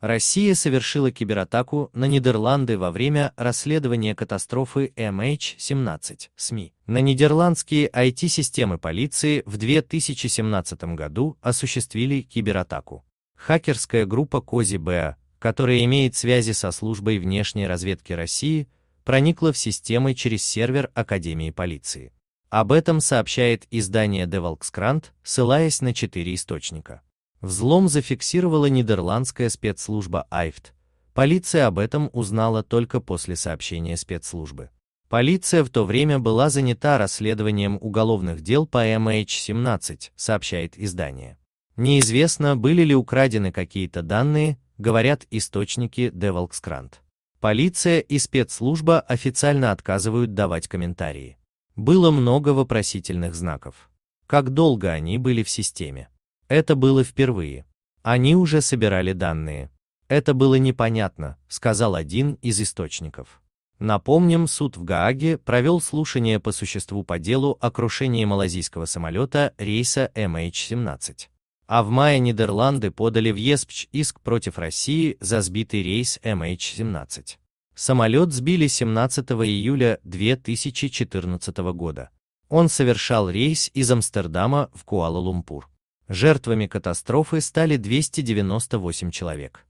Россия совершила кибератаку на Нидерланды во время расследования катастрофы MH17 СМИ. На нидерландские IT-системы полиции в 2017 году осуществили кибератаку. Хакерская группа Кози-БА, которая имеет связи со службой внешней разведки России, проникла в системы через сервер Академии полиции. Об этом сообщает издание The Devolkskrant, ссылаясь на четыре источника. Взлом зафиксировала нидерландская спецслужба Айфт. Полиция об этом узнала только после сообщения спецслужбы. Полиция в то время была занята расследованием уголовных дел по MH17, сообщает издание. Неизвестно, были ли украдены какие-то данные, говорят источники Devolkskrant. Полиция и спецслужба официально отказывают давать комментарии. Было много вопросительных знаков. Как долго они были в системе? Это было впервые. Они уже собирали данные. Это было непонятно, сказал один из источников. Напомним, суд в Гааге провел слушание по существу по делу о крушении малазийского самолета рейса MH17. А в мае Нидерланды подали в ЕСПЧ иск против России за сбитый рейс MH17. Самолет сбили 17 июля 2014 года. Он совершал рейс из Амстердама в Куала-Лумпур. Жертвами катастрофы стали 298 человек.